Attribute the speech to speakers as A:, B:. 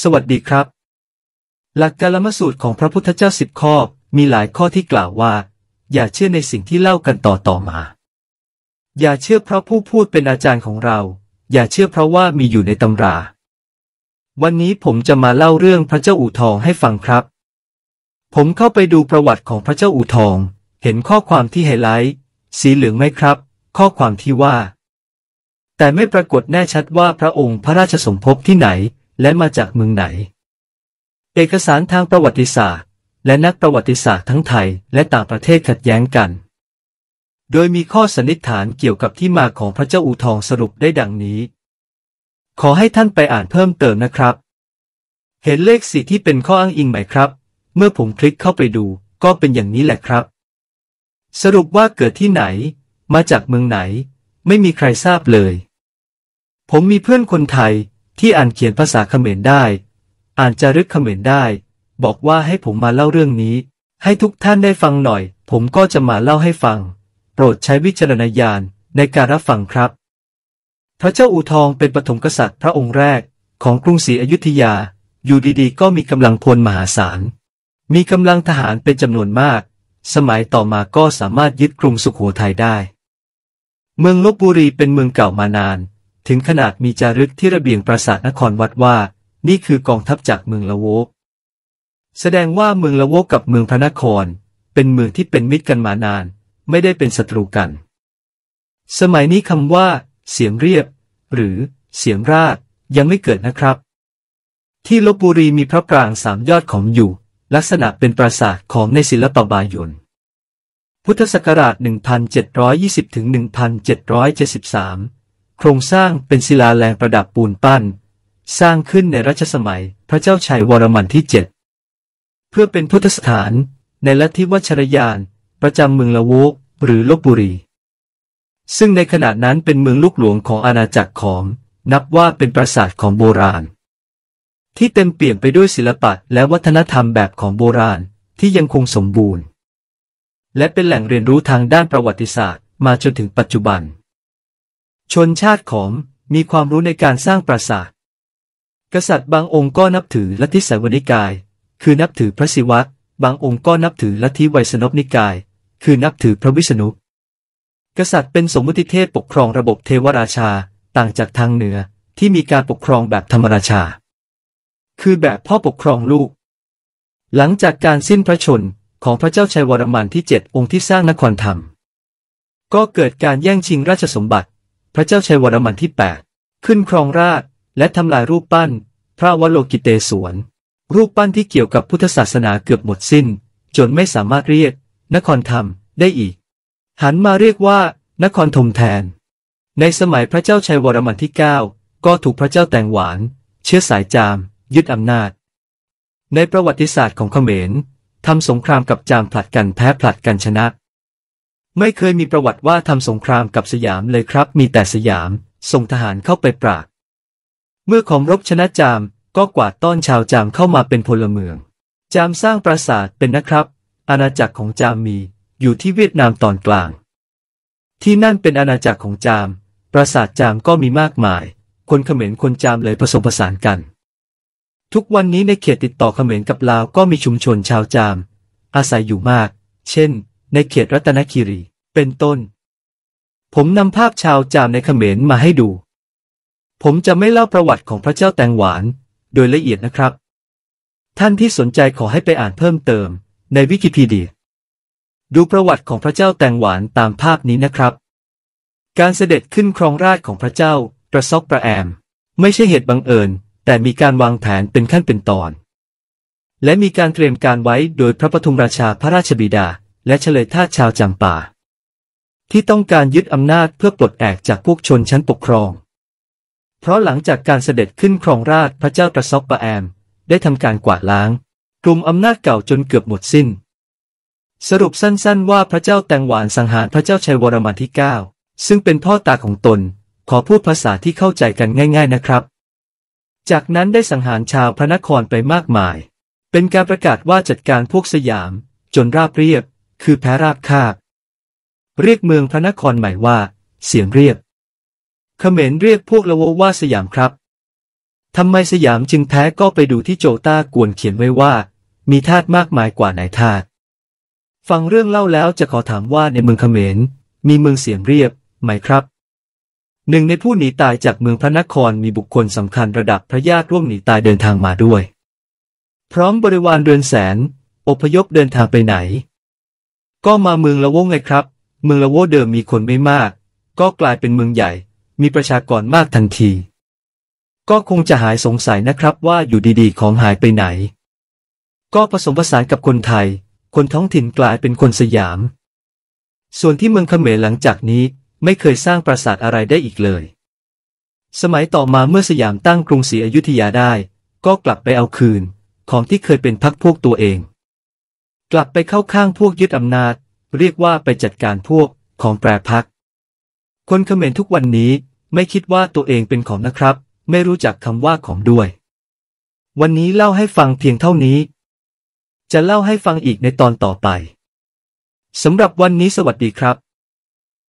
A: สวัสดีครับ หลักกาลมสูตรของพระพุทธเจ้าสิบข้อมีหลายข้อที่กล่าวว่า อย่าเชื่อในสิ่งที่เล่ากันต่อต่อมา อย่าเชื่อเพราะผู้พูดเป็นอาจารย์ของเรา อย่าเชื่อเพราะว่ามีอยู่ในตำรา วันนี้ผมจะมาเล่าเรื่องพระเจ้าอู่ทองให้ฟังครับ ผมเข้าไปดูประวัติของพระเจ้าอู่ทอง เห็นข้อความที่ไฮไลท์สีเหลืองไหมครับ ข้อความที่ว่า แต่ไม่ปรากฏแน่ชัดว่าพระองค์พระราชสมภพที่ไหนและมาจากเมืองไหน เอกสารทางประวัติศาสตร์ และนักประวัติศาสตร์ทั้งไทยและต่างประเทศขัดแย้งกัน โดยมีข้อสันนิษฐานเกี่ยวกับที่มาของพระเจ้าอู่ทองสรุปได้ดังนี้ ขอให้ท่านไปอ่านเพิ่มเติมนะครับ เห็นเลขสีที่เป็นข้ออ้างอิงไหมครับ เมื่อผมคลิกเข้าไปดูก็เป็นอย่างนี้แหละครับ สรุปว่าเกิดที่ไหน มาจากเมืองไหน ไม่มีใครทราบเลย ผมมีเพื่อนคนไทยที่อ่านเขียนภาษาเขมรได้ อ่านจารึกเขมรได้ บอกว่าให้ผมมาเล่าเรื่องนี้ ให้ทุกท่านได้ฟังหน่อย ผมก็จะมาเล่าให้ฟัง โปรดใช้วิจารณญาณในการรับฟังครับ พระเจ้าอู่ทองเป็นปฐมกษัตริย์พระองค์แรก ของกรุงศรีอยุธยา อยู่ดีๆก็มีกำลังพลมหาศาล มีกำลังทหารเป็นจำนวนมาก สมัยต่อมาก็สามารถยึดกรุงสุขโขทัยได้ เมืองลบบุรีเป็นเมืองเก่ามานานถึงขนาดมีจารึกที่ระเบียงปราสาทนครวัดว่า นี่คือกองทัพจากเมืองละโวก แสดงว่าเมืองละโวกกับเมืองพระนคร เป็นเมืองที่เป็นมิตรกันมานานไม่ได้เป็นศัตรูกัน สมัยนี้คำว่า เสียงเรียบ หรือ เสียงราดยังไม่เกิดนะครับ ที่ลบบุรีมีพระปรางสามยอดของอยู่ ลักษณะเป็นปราสาทของในศิลปบายนพุทธศักราช1720ถึง1773ครงสร้างเป็นศิลาแรงประดับปูนปั้น สร้างขึ้นในรัชสมัยพระเจ้าชัยวรมันที่เจ็ดเพื่อเป็นพุทธสถาน ในลัทธิวัชรยาน ประจำเมืองละโวกหรือลบบุรี ซึ่งในขณะนั้นเป็นเมืองลูกหลวงของอาณาจักรของ นับว่าเป็นปราสาทของโบราณ ที่เต็มเปี่ยมไปด้วยศิลปะและวัฒนธรรมแบบของโบราณที่ยังคงสมบูรณ์ และเป็นแหล่งเรียนรู้ทางด้านประวัติศาสตร์มาจนถึงปัจจุบันชนชาติขอมมีความรู้ในการสร้างปราสาท กษัตริย์บางองค์ก็นับถือลัทธิสาวนิกาย คือนับถือพระศิวะ บางองค์ก็นับถือลัทธิไวยสนบนิกาย คือนับถือพระวิษณุกษัตริย์เป็นสมมติเทพปกครองระบบเทวราชา ต่างจากทางเหนือที่มีการปกครองแบบธรรมราชา คือแบบพ่อปกครองลูก หลังจากการสิ้นพระชนของพระเจ้าชัยวรมันที่เจ็ดองค์ที่สร้างนครธรรม ก็เกิดการแย่งชิงราชสมบัติพระเจ้าชัยวรมันที่ 8 ขึ้นครองราชและทำลายรูปปั้น พระวโลกิเตศวน รูปปั้นที่เกี่ยวกับพุทธศาสนาเกือบหมดสิ้น จนไม่สามารถเรียก นครธรรมได้อีก หันมาเรียกว่านครธมแทน ในสมัยพระเจ้าชัยวรมันที่ 9 ก็ถูกพระเจ้าแตงหวาน เชื้อสายจาม ยึดอำนาจ ในประวัติศาสตร์ของเขมรทำสงครามกับจามผลัดกันแพ้ผลัดกันชนะไม่เคยมีประวัติว่าทำสงครามกับสยามเลยครับ มีแต่สยาม ส่งทหารเข้าไปปราบ เมื่อของรบชนะจาม ก็กวาดต้อนชาวจามเข้ามาเป็นพลเมือง จามสร้างปราสาทเป็นนะครับ อาณาจักรของจามมีอยู่ที่เวียดนามตอนกลาง ที่นั่นเป็นอาณาจักรของจาม ปราสาทจามก็มีมากมาย คนเขมรคนจามเลยผสมผสานกัน ทุกวันนี้ในเขตติดต่อเขมรกับลาวก็มีชุมชนชาวจาม อาศัยอยู่มาก เช่นในเขตรัตนคีรีเป็นต้น ผมนำภาพชาวจามในเขมรมาให้ดู ผมจะไม่เล่าประวัติของพระเจ้าแตงหวานโดยละเอียดนะครับ ท่านที่สนใจขอให้ไปอ่านเพิ่มเติม ในวิกิพีเดีย ดูประวัติของพระเจ้าแตงหวานตามภาพนี้นะครับ การเสด็จขึ้นครองราชของพระเจ้ากระซอกประแอม ไม่ใช่เหตุบังเอิญ แต่มีการวางแผนเป็นขั้นเป็นตอน และมีการเตรียมการไว้โดยพระปทุมราชาพระราชบิดาและเฉลยท่าชาวจางป่า ที่ต้องการยึดอำนาจเพื่อปลดแอกจากพวกชนชั้นปกครอง เพราะหลังจากการเสด็จขึ้นครองราชพระเจ้าประซอกปะแอม ได้ทำการกวาดล้างกลุ่มอำนาจเก่าจนเกือบหมดสิ้น สรุปสั้นๆว่าพระเจ้าแตงหวานสังหารพระเจ้าชัยวรมันที่9ซึ่งเป็นพ่อตาของตน ขอพูดภาษาที่เข้าใจกันง่าย ๆนะครับ จากนั้นได้สังหารชาวพระนครไปมากมาย เป็นการประกาศว่าจัดการพวกสยาม จนราบเรียบคือแพรากคาบเรียกเมืองพระนครใหม่ว่า เสียงเรียขเขมรเรียกพวกละโวว่าสยามครับทำไมสยามจึงแพ้ก็ไปดูที่โจต้ากวนเขียนไว้ว่า มีทาตมากมายกว่าไหนทาตฟังเรื่องเล่าแล้วจะขอถามว่าในเมืองเขมรมีเมืองเสียงเรียบไหมครับ หนึ่งในผู้หนีตายจากเมืองพระนครมีบุคคลสำคัญระดับพระญาติร่วมหนีตายเดินทางมาด้วย พร้อมบริวารเดือนแสน อพยพเดินทางไปไหนก็มาเมืองละโวงเลยครับ เมืองละโวเดิมมีคนไม่มาก ก็กลายเป็นเมืองใหญ่ มีประชากรมากทันที ก็คงจะหายสงสัยนะครับว่าอยู่ดีๆของหายไปไหน ก็ผสมผสานกับคนไทย คนท้องถิ่นกลายเป็นคนสยาม ส่วนที่เมืองเขมรหลังจากนี้ไม่เคยสร้างปราสาทอะไรได้อีกเลย สมัยต่อมาเมื่อสยามตั้งกรุงศรีอยุธยาได้ ก็กลับไปเอาคืน ของที่เคยเป็นพักพวกตัวเองกลับไปเข้าข้างพวกยึดอำนาจ เรียกว่าไปจัดการพวกของแปรพักคนเขมรทุกวันนี้ไม่คิดว่าตัวเองเป็นของนะครับ ไม่รู้จักคำว่าของด้วย วันนี้เล่าให้ฟังเพียงเท่านี้ จะเล่าให้ฟังอีกในตอนต่อไปสำหรับวันนี้สวัสดีครับ